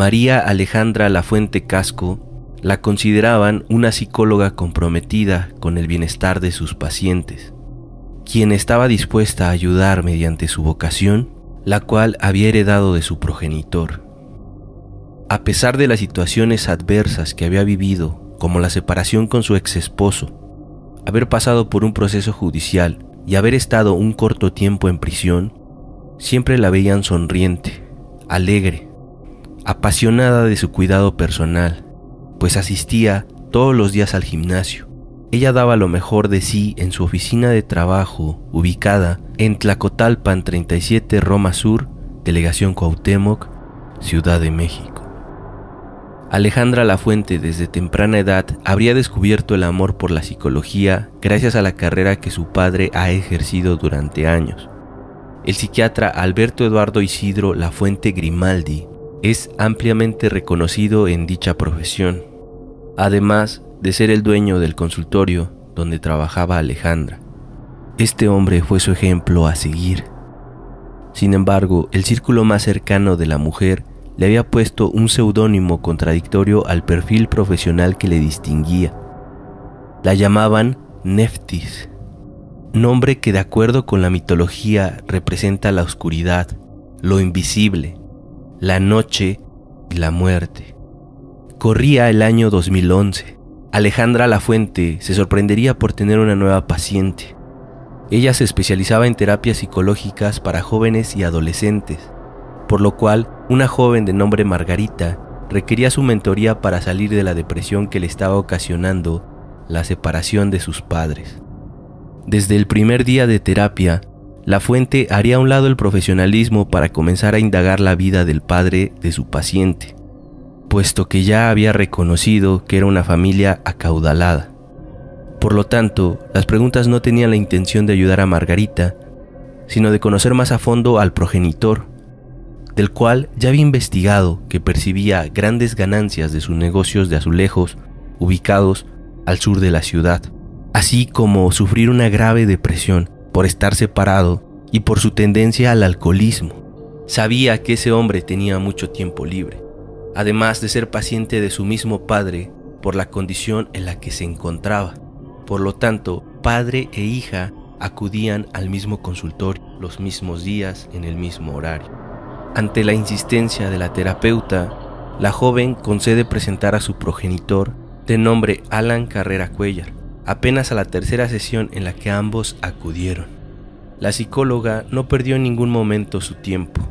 María Alejandra Lafuente Casco la consideraban una psicóloga comprometida con el bienestar de sus pacientes, quien estaba dispuesta a ayudar mediante su vocación, la cual había heredado de su progenitor. A pesar de las situaciones adversas que había vivido, como la separación con su ex esposo, haber pasado por un proceso judicial y haber estado un corto tiempo en prisión, siempre la veían sonriente, alegre, apasionada de su cuidado personal, pues asistía todos los días al gimnasio. Ella daba lo mejor de sí en su oficina de trabajo, ubicada en Tlacotalpan 37 Roma Sur, Delegación Cuauhtémoc, Ciudad de México. Alejandra Lafuente desde temprana edad habría descubierto el amor por la psicología gracias a la carrera que su padre ha ejercido durante años. El psiquiatra Alberto Eduardo Isidro Lafuente Grimaldi es ampliamente reconocido en dicha profesión, además de ser el dueño del consultorio donde trabajaba Alejandra. Este hombre fue su ejemplo a seguir. Sin embargo, el círculo más cercano de la mujer le había puesto un seudónimo contradictorio al perfil profesional que le distinguía. La llamaban Neftis, nombre que de acuerdo con la mitología representa la oscuridad, lo invisible, la noche y la muerte. Corría el año 2011. Alejandra Lafuente se sorprendería por tener una nueva paciente. Ella se especializaba en terapias psicológicas para jóvenes y adolescentes, por lo cual una joven de nombre Margarita requería su mentoría para salir de la depresión que le estaba ocasionando la separación de sus padres. Desde el primer día de terapia, la fuente haría a un lado el profesionalismo para comenzar a indagar la vida del padre de su paciente, puesto que ya había reconocido que era una familia acaudalada. Por lo tanto, las preguntas no tenían la intención de ayudar a Margarita, sino de conocer más a fondo al progenitor, del cual ya había investigado que percibía grandes ganancias de sus negocios de azulejos ubicados al sur de la ciudad, así como sufrir una grave depresión por estar separado y por su tendencia al alcoholismo. Sabía que ese hombre tenía mucho tiempo libre, además de ser paciente de su mismo padre por la condición en la que se encontraba. Por lo tanto, padre e hija acudían al mismo consultorio los mismos días en el mismo horario. Ante la insistencia de la terapeuta, la joven concede presentar a su progenitor de nombre Alan Carrera Cuellar, apenas a la tercera sesión en la que ambos acudieron. La psicóloga no perdió en ningún momento su tiempo.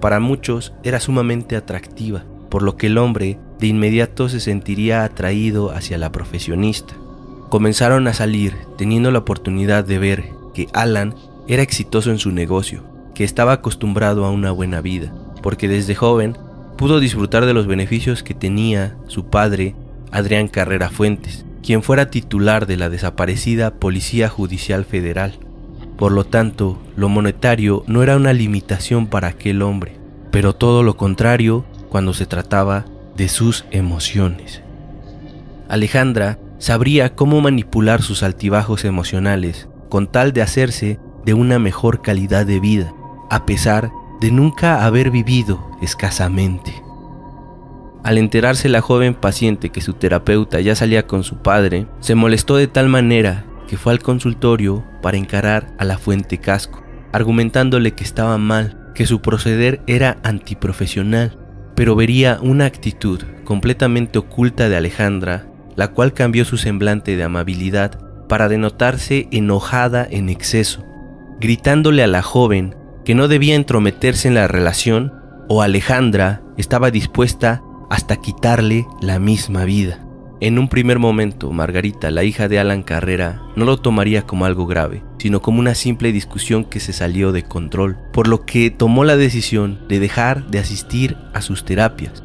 Para muchos era sumamente atractiva, por lo que el hombre de inmediato se sentiría atraído hacia la profesionista. Comenzaron a salir teniendo la oportunidad de ver que Alan era exitoso en su negocio, que estaba acostumbrado a una buena vida, porque desde joven pudo disfrutar de los beneficios que tenía su padre, Adrián Carrera Fuentes, quien fuera titular de la desaparecida Policía Judicial Federal. Por lo tanto, lo monetario no era una limitación para aquel hombre, pero todo lo contrario cuando se trataba de sus emociones. Alejandra sabría cómo manipular sus altibajos emocionales con tal de hacerse de una mejor calidad de vida, a pesar de nunca haber vivido escasamente. Al enterarse la joven paciente que su terapeuta ya salía con su padre, se molestó de tal manera que fue al consultorio para encarar a la fuente casco, argumentándole que estaba mal, que su proceder era antiprofesional, pero vería una actitud completamente oculta de Alejandra, la cual cambió su semblante de amabilidad para denotarse enojada en exceso, gritándole a la joven que no debía entrometerse en la relación o Alejandra estaba dispuesta hasta quitarle la misma vida. En un primer momento, Margarita, la hija de Alan Carrera, no lo tomaría como algo grave, sino como una simple discusión que se salió de control, por lo que tomó la decisión de dejar de asistir a sus terapias,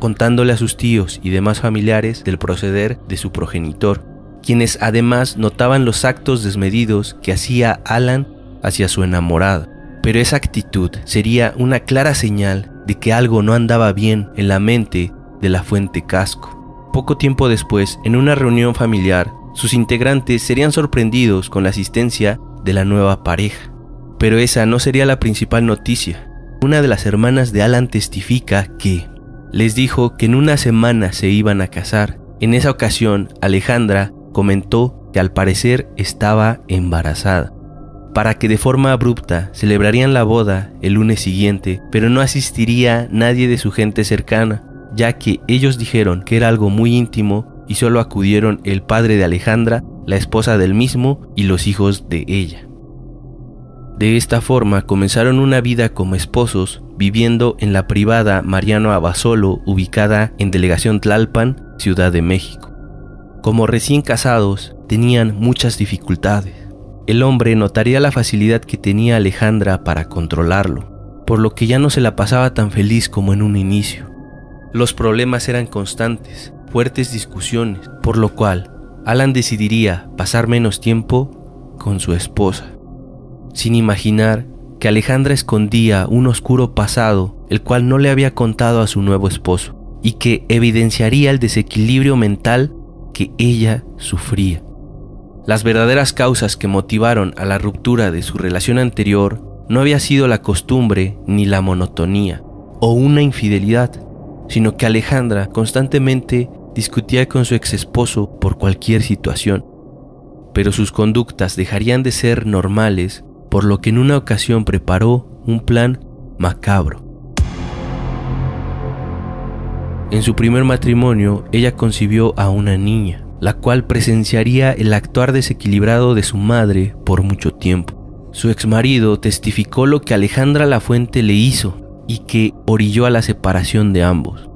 contándole a sus tíos y demás familiares del proceder de su progenitor, quienes además notaban los actos desmedidos que hacía Alan hacia su enamorada. Pero esa actitud sería una clara señal de que algo no andaba bien en la mente de la fuente casco. Poco tiempo después, en una reunión familiar, sus integrantes serían sorprendidos con la asistencia de la nueva pareja. Pero esa no sería la principal noticia. Una de las hermanas de Alan testifica que les dijo que en una semana se iban a casar. En esa ocasión, Alejandra comentó que al parecer estaba embarazada para que de forma abrupta celebrarían la boda el lunes siguiente, pero no asistiría nadie de su gente cercana, ya que ellos dijeron que era algo muy íntimo y solo acudieron el padre de Alejandra, la esposa del mismo y los hijos de ella. De esta forma comenzaron una vida como esposos, viviendo en la privada Mariano Abasolo, ubicada en Delegación Tlalpan, Ciudad de México. Como recién casados, tenían muchas dificultades el hombre notaría la facilidad que tenía Alejandra para controlarlo, por lo que ya no se la pasaba tan feliz como en un inicio. Los problemas eran constantes, fuertes discusiones, por lo cual Alan decidiría pasar menos tiempo con su esposa, sin imaginar que Alejandra escondía un oscuro pasado el cual no le había contado a su nuevo esposo y que evidenciaría el desequilibrio mental que ella sufría. Las verdaderas causas que motivaron a la ruptura de su relación anterior no había sido la costumbre ni la monotonía o una infidelidad, sino que Alejandra constantemente discutía con su exesposo por cualquier situación. Pero sus conductas dejarían de ser normales, por lo que en una ocasión preparó un plan macabro. En su primer matrimonio, ella concibió a una niña, la cual presenciaría el actuar desequilibrado de su madre por mucho tiempo. Su exmarido testificó lo que Alejandra Lafuente le hizo y que orilló a la separación de ambos.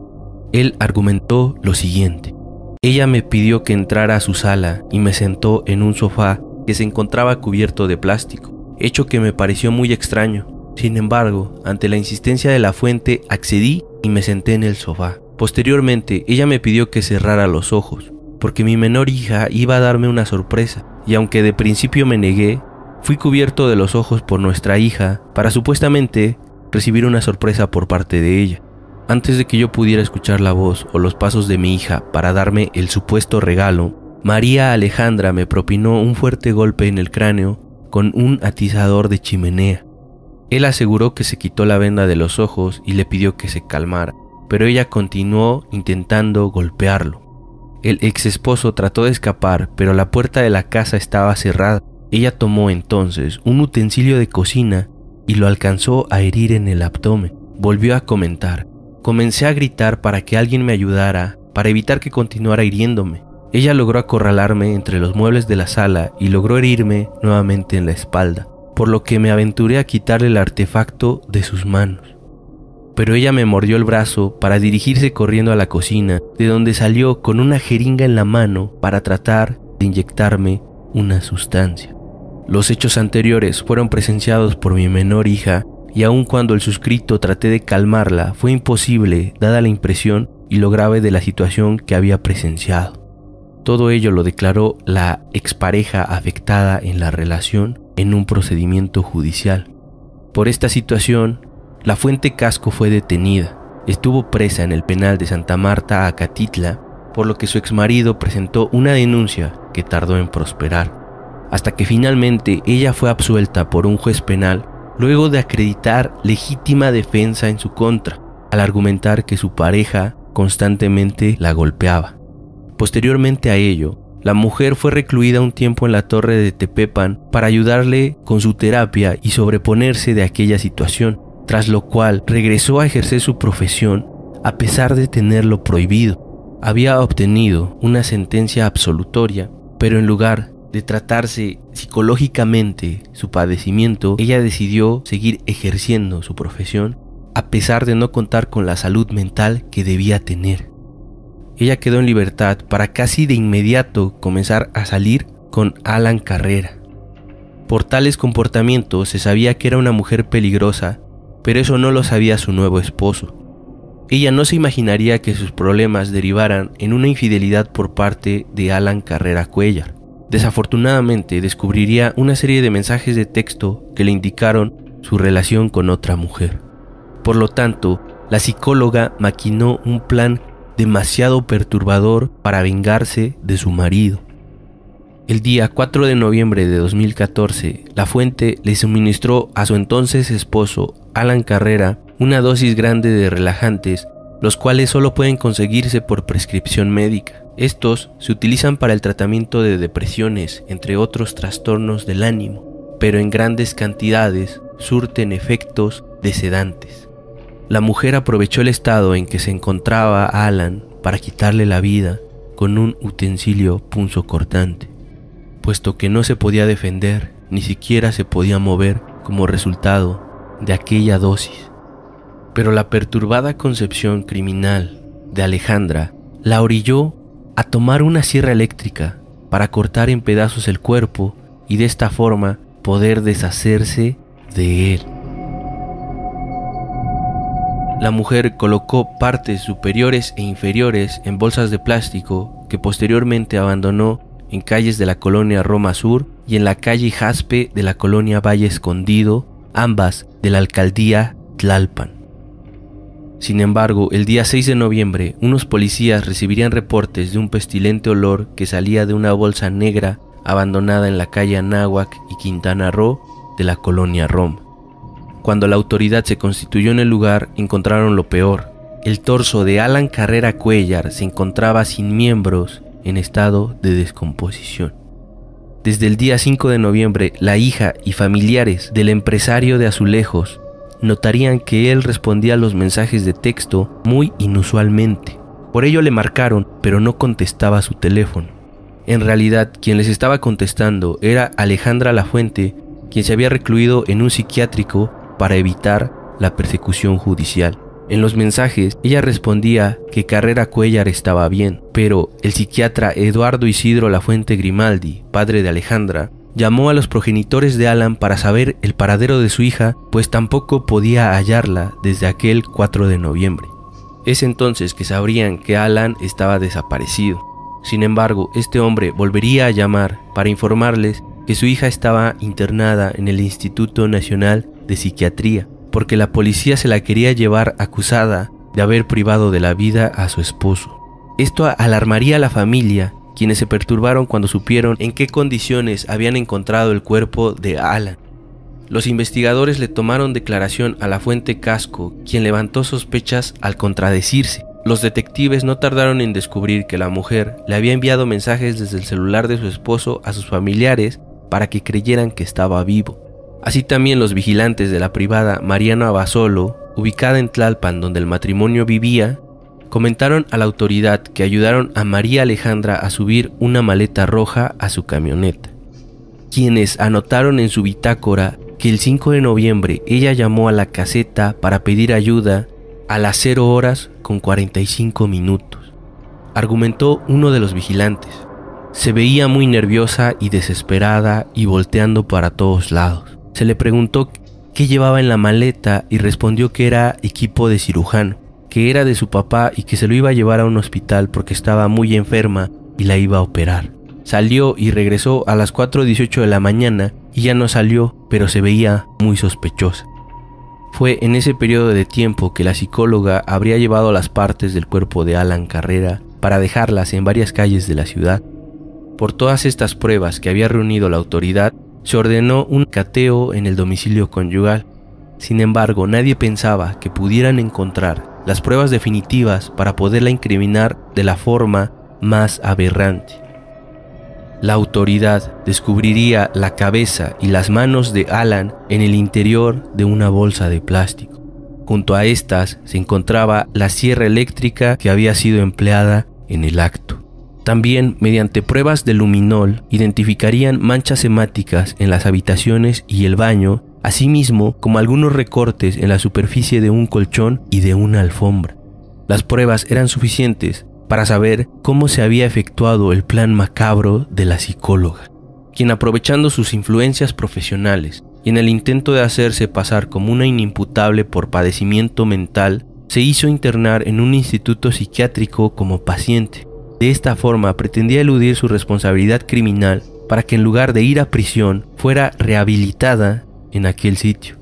Él argumentó lo siguiente. Ella me pidió que entrara a su sala y me sentó en un sofá que se encontraba cubierto de plástico, hecho que me pareció muy extraño. Sin embargo, ante la insistencia de la fuente, accedí y me senté en el sofá. Posteriormente, ella me pidió que cerrara los ojos, porque mi menor hija iba a darme una sorpresa, y aunque de principio me negué, fui cubierto de los ojos por nuestra hija para supuestamente recibir una sorpresa por parte de ella. Antes de que yo pudiera escuchar la voz o los pasos de mi hija para darme el supuesto regalo, María Alejandra me propinó un fuerte golpe en el cráneo con un atizador de chimenea. Él aseguró que se quitó la venda de los ojos y le pidió que se calmara, pero ella continuó intentando golpearlo. El ex esposo trató de escapar, pero la puerta de la casa estaba cerrada. Ella tomó entonces un utensilio de cocina y lo alcanzó a herir en el abdomen. Volvió a comentar. Comencé a gritar para que alguien me ayudara, para evitar que continuara hiriéndome. Ella logró acorralarme entre los muebles de la sala y logró herirme nuevamente en la espalda, por lo que me aventuré a quitarle el artefacto de sus manos pero ella me mordió el brazo para dirigirse corriendo a la cocina, de donde salió con una jeringa en la mano para tratar de inyectarme una sustancia. Los hechos anteriores fueron presenciados por mi menor hija y aun cuando el suscrito traté de calmarla, fue imposible dada la impresión y lo grave de la situación que había presenciado. Todo ello lo declaró la expareja afectada en la relación en un procedimiento judicial. Por esta situación, la fuente Casco fue detenida. Estuvo presa en el penal de Santa Marta, Acatitla, por lo que su exmarido presentó una denuncia que tardó en prosperar, hasta que finalmente ella fue absuelta por un juez penal luego de acreditar legítima defensa en su contra, al argumentar que su pareja constantemente la golpeaba. Posteriormente a ello, la mujer fue recluida un tiempo en la torre de Tepepan para ayudarle con su terapia y sobreponerse de aquella situación tras lo cual regresó a ejercer su profesión a pesar de tenerlo prohibido. Había obtenido una sentencia absolutoria, pero en lugar de tratarse psicológicamente su padecimiento, ella decidió seguir ejerciendo su profesión a pesar de no contar con la salud mental que debía tener. Ella quedó en libertad para casi de inmediato comenzar a salir con Alan Carrera. Por tales comportamientos se sabía que era una mujer peligrosa pero eso no lo sabía su nuevo esposo. Ella no se imaginaría que sus problemas derivaran en una infidelidad por parte de Alan Carrera Cuellar. Desafortunadamente descubriría una serie de mensajes de texto que le indicaron su relación con otra mujer. Por lo tanto, la psicóloga maquinó un plan demasiado perturbador para vengarse de su marido. El día 4 de noviembre de 2014, la fuente le suministró a su entonces esposo, Alan Carrera, una dosis grande de relajantes, los cuales solo pueden conseguirse por prescripción médica. Estos se utilizan para el tratamiento de depresiones, entre otros trastornos del ánimo, pero en grandes cantidades surten efectos de sedantes. La mujer aprovechó el estado en que se encontraba Alan para quitarle la vida con un utensilio punzocortante puesto que no se podía defender, ni siquiera se podía mover como resultado de aquella dosis. Pero la perturbada concepción criminal de Alejandra la orilló a tomar una sierra eléctrica para cortar en pedazos el cuerpo y de esta forma poder deshacerse de él. La mujer colocó partes superiores e inferiores en bolsas de plástico que posteriormente abandonó en calles de la colonia Roma Sur y en la calle Jaspe de la colonia Valle Escondido, ambas de la alcaldía Tlalpan. Sin embargo, el día 6 de noviembre, unos policías recibirían reportes de un pestilente olor que salía de una bolsa negra abandonada en la calle Anáhuac y Quintana Roo de la colonia Roma. Cuando la autoridad se constituyó en el lugar, encontraron lo peor. El torso de Alan Carrera Cuellar se encontraba sin miembros en estado de descomposición. Desde el día 5 de noviembre, la hija y familiares del empresario de azulejos notarían que él respondía a los mensajes de texto muy inusualmente. Por ello le marcaron, pero no contestaba su teléfono. En realidad, quien les estaba contestando era Alejandra Lafuente, quien se había recluido en un psiquiátrico para evitar la persecución judicial. En los mensajes, ella respondía que Carrera Cuellar estaba bien, pero el psiquiatra Eduardo Isidro Lafuente Grimaldi, padre de Alejandra, llamó a los progenitores de Alan para saber el paradero de su hija, pues tampoco podía hallarla desde aquel 4 de noviembre. Es entonces que sabrían que Alan estaba desaparecido. Sin embargo, este hombre volvería a llamar para informarles que su hija estaba internada en el Instituto Nacional de Psiquiatría porque la policía se la quería llevar acusada de haber privado de la vida a su esposo. Esto alarmaría a la familia, quienes se perturbaron cuando supieron en qué condiciones habían encontrado el cuerpo de Alan. Los investigadores le tomaron declaración a la fuente Casco, quien levantó sospechas al contradecirse. Los detectives no tardaron en descubrir que la mujer le había enviado mensajes desde el celular de su esposo a sus familiares para que creyeran que estaba vivo. Así también los vigilantes de la privada Mariano Abasolo, ubicada en Tlalpan donde el matrimonio vivía, comentaron a la autoridad que ayudaron a María Alejandra a subir una maleta roja a su camioneta, quienes anotaron en su bitácora que el 5 de noviembre ella llamó a la caseta para pedir ayuda a las 0 horas con 45 minutos, argumentó uno de los vigilantes. Se veía muy nerviosa y desesperada y volteando para todos lados. Se le preguntó qué llevaba en la maleta y respondió que era equipo de ciruján, que era de su papá y que se lo iba a llevar a un hospital porque estaba muy enferma y la iba a operar. Salió y regresó a las 4.18 de la mañana y ya no salió, pero se veía muy sospechosa. Fue en ese periodo de tiempo que la psicóloga habría llevado las partes del cuerpo de Alan Carrera para dejarlas en varias calles de la ciudad. Por todas estas pruebas que había reunido la autoridad, se ordenó un cateo en el domicilio conyugal. Sin embargo, nadie pensaba que pudieran encontrar las pruebas definitivas para poderla incriminar de la forma más aberrante. La autoridad descubriría la cabeza y las manos de Alan en el interior de una bolsa de plástico. Junto a estas se encontraba la sierra eléctrica que había sido empleada en el acto. También, mediante pruebas de luminol, identificarían manchas hemáticas en las habitaciones y el baño, asimismo como algunos recortes en la superficie de un colchón y de una alfombra. Las pruebas eran suficientes para saber cómo se había efectuado el plan macabro de la psicóloga, quien aprovechando sus influencias profesionales y en el intento de hacerse pasar como una inimputable por padecimiento mental, se hizo internar en un instituto psiquiátrico como paciente de esta forma pretendía eludir su responsabilidad criminal para que en lugar de ir a prisión fuera rehabilitada en aquel sitio.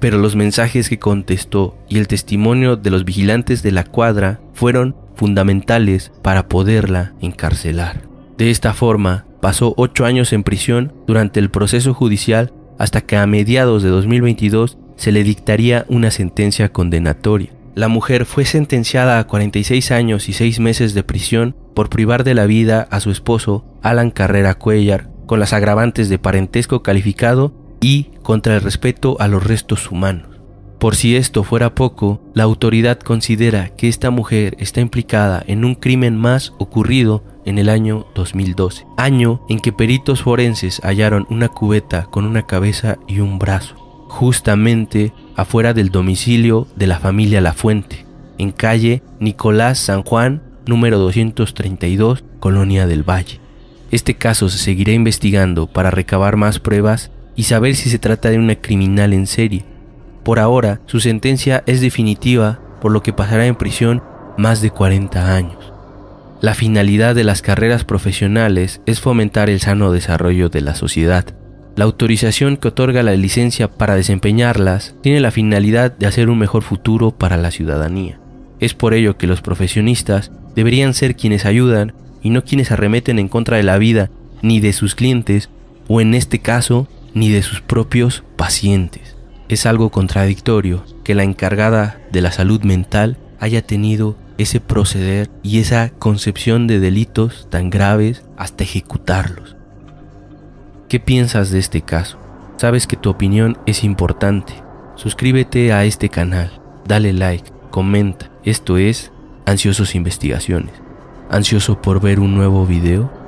Pero los mensajes que contestó y el testimonio de los vigilantes de la cuadra fueron fundamentales para poderla encarcelar. De esta forma, pasó ocho años en prisión durante el proceso judicial hasta que a mediados de 2022 se le dictaría una sentencia condenatoria. La mujer fue sentenciada a 46 años y 6 meses de prisión por privar de la vida a su esposo, Alan Carrera Cuellar, con las agravantes de parentesco calificado y contra el respeto a los restos humanos. Por si esto fuera poco, la autoridad considera que esta mujer está implicada en un crimen más ocurrido en el año 2012, año en que peritos forenses hallaron una cubeta con una cabeza y un brazo, justamente afuera del domicilio de la familia La Fuente, en calle Nicolás San Juan, número 232, Colonia del Valle. Este caso se seguirá investigando para recabar más pruebas y saber si se trata de una criminal en serie. Por ahora, su sentencia es definitiva, por lo que pasará en prisión más de 40 años. La finalidad de las carreras profesionales es fomentar el sano desarrollo de la sociedad, la autorización que otorga la licencia para desempeñarlas tiene la finalidad de hacer un mejor futuro para la ciudadanía. Es por ello que los profesionistas deberían ser quienes ayudan y no quienes arremeten en contra de la vida ni de sus clientes o en este caso ni de sus propios pacientes. Es algo contradictorio que la encargada de la salud mental haya tenido ese proceder y esa concepción de delitos tan graves hasta ejecutarlos. ¿Qué piensas de este caso? Sabes que tu opinión es importante. Suscríbete a este canal, dale like, comenta. Esto es Ansiosos Investigaciones. ¿Ansioso por ver un nuevo video?